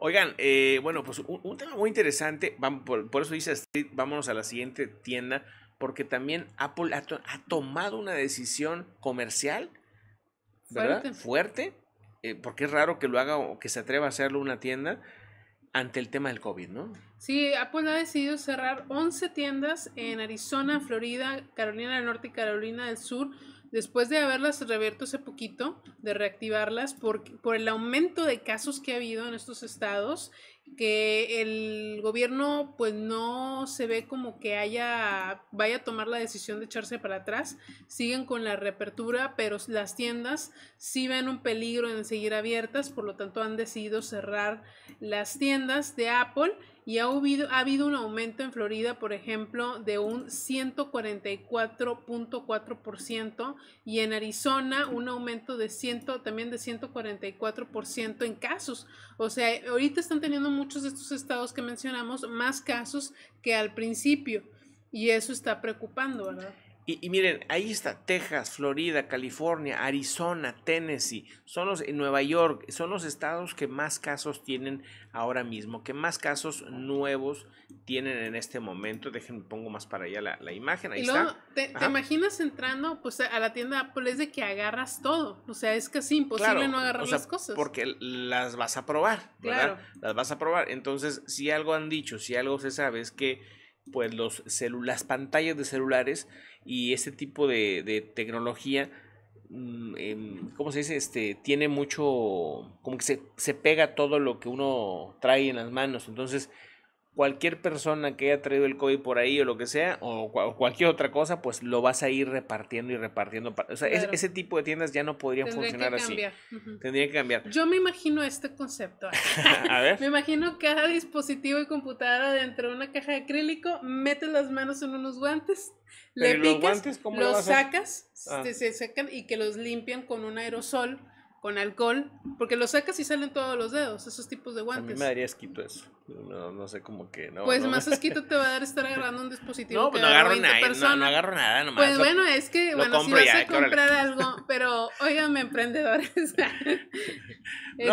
Oigan, eh, bueno, pues un, tema muy interesante, por, eso dice vámonos a la siguiente tienda, porque también Apple ha, tomado una decisión comercial, ¿verdad? Fuerte, eh, porque es raro que lo haga o que se atreva a hacerlo una tienda ante el tema del COVID, ¿no? Sí, Apple ha decidido cerrar 11 tiendas en Arizona, Florida, Carolina del Norte y Carolina del Sur después de haberlas reabierto hace poquito, de reactivarlas por, por el aumento de casos que ha habido en estos estados que el gobierno pues no se ve como que haya vaya a tomar la decisión de echarse para atrás, siguen con la reapertura, pero las tiendas sí ven un peligro en seguir abiertas, por lo tanto han decidido cerrar las tiendas de Apple y ha habido, ha habido un aumento en Florida, por ejemplo, de un 144.4% y en Arizona un aumento de 100, también de 144% en casos. O sea, ahorita están teniendo muchos de estos estados que mencionamos más casos que al principio y eso está preocupando, ¿verdad? Y, miren, ahí está Texas, Florida, California, Arizona, Tennessee, son los en eh, Nueva York, son los estados que más casos tienen ahora mismo, que más casos nuevos tienen en este momento. Déjenme pongo más para allá la, imagen. Ahí Te, imaginas entrando pues a la tienda Apple es de que agarras todo. O sea, es casi imposible no agarrar las cosas. Porque las vas a probar. ¿verdad? Claro. Las vas a probar. Entonces, si algo han dicho, si algo se sabe, es que pues las pantallas de celulares y este tipo de, de tecnología, mm, em, ¿cómo se dice? Este, tiene mucho, como que se, se, pega todo lo que uno trae en las manos. Entonces, cualquier persona que haya traído el COVID por ahí o lo que sea, o, cualquier otra cosa, pues lo vas a ir repartiendo y repartiendo. O sea, ese tipo de tiendas ya no podrían funcionar así. Tendría que cambiar. Yo me imagino este concepto. a ver. Me imagino cada dispositivo y computadora dentro de una caja de acrílico, metes las manos en unos guantes, le picas, los, sacas, ah. se, se, sacan y que los limpian con un aerosol con alcohol, porque lo sacas y salen todos los dedos, esos tipos de guantes. A mí me daría esquito eso. No, no sé cómo que no. Pues más esquito te va a dar estar agarrando un dispositivo. No, pues no agarro nada, no, no, agarro nada nomás. Pues bueno, es que bueno, si vas a comprar algo, pero óigame, emprendedores. Esa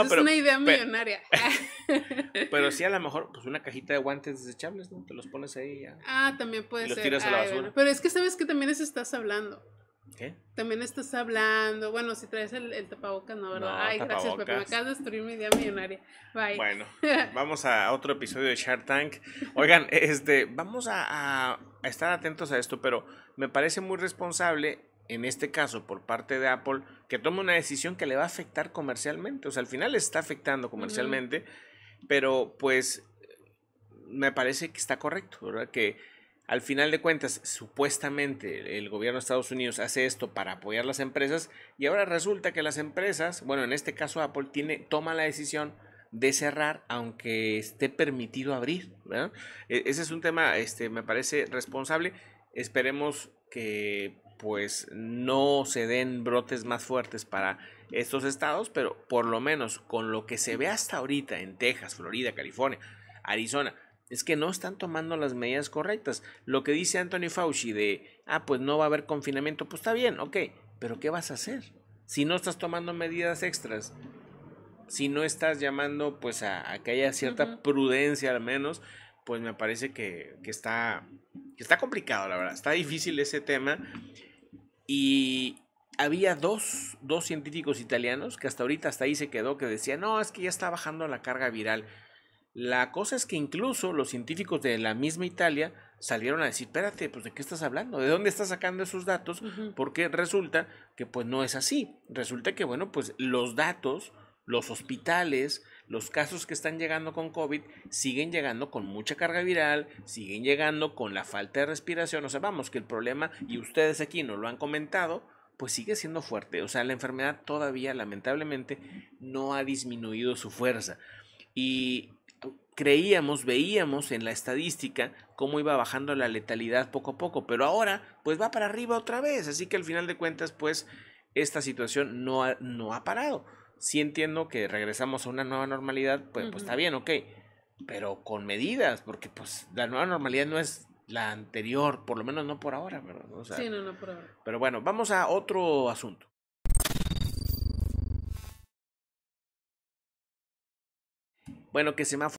es una idea millonaria. Pero, sí, a lo mejor, pues una cajita de guantes desechables, ¿no? Te los pones ahí ya. Ah, también puede ser. Pero es que sabes que también les estás hablando. ¿Qué? También estás hablando. Bueno, si traes el, el tapabocas, no, ¿verdad? Ay, gracias, Pepe. me acabas de destruir mi idea millonaria. Bye. Bueno, vamos a otro episodio de Shark Tank. Oigan, este, vamos a, estar atentos a esto, pero me parece muy responsable en este caso por parte de Apple, que tome una decisión que le va a afectar comercialmente. O sea, al final le está afectando comercialmente, pero pues me parece que está correcto, ¿verdad? Que al final de cuentas, supuestamente el gobierno de Estados Unidos hace esto para apoyar las empresas y ahora resulta que las empresas, bueno, en este caso Apple tiene, toma la decisión de cerrar aunque esté permitido abrir. E-, ese es un tema, este, me parece responsable. Esperemos que pues no se den brotes más fuertes para estos estados, pero por lo menos con lo que se ve hasta ahorita en Texas, Florida, California, Arizona, es que no están tomando las medidas correctas. Lo que dice Anthony Fauci de, ah, pues no va a haber confinamiento, pues está bien, ok, pero ¿qué vas a hacer? Si no estás tomando medidas extras, si no estás llamando pues a, que haya cierta prudencia al menos, pues me parece que, está, está complicado, la verdad, está difícil ese tema. Y, había dos, dos, científicos italianos que hasta ahorita hasta ahí se quedó que decían, no, es que ya está bajando la carga viral. La cosa es que incluso los científicos de la misma Italia salieron a decir, espérate, pues de qué estás hablando, de dónde estás sacando esos datos, porque resulta que pues no es así. Resulta que, bueno, pues los datos, los hospitales, los casos que están llegando con COVID siguen llegando con mucha carga viral, siguen llegando con la falta de respiración. O sea, vamos, que el problema, y ustedes aquí nos lo han comentado, pues sigue siendo fuerte. O sea, la enfermedad todavía, lamentablemente, no ha disminuido su fuerza. Y creíamos, veíamos en la estadística cómo iba bajando la letalidad poco a poco, pero ahora pues va para arriba otra vez, así que al final de cuentas pues esta situación no ha, no ha parado. si entiendo que regresamos a una nueva normalidad, pues, pues está bien, ok, pero con medidas, porque pues la nueva normalidad no es la anterior, por lo menos no por ahora, ¿verdad? sí, no, no por ahora. Pero bueno, vamos a otro asunto. Bueno, que se ha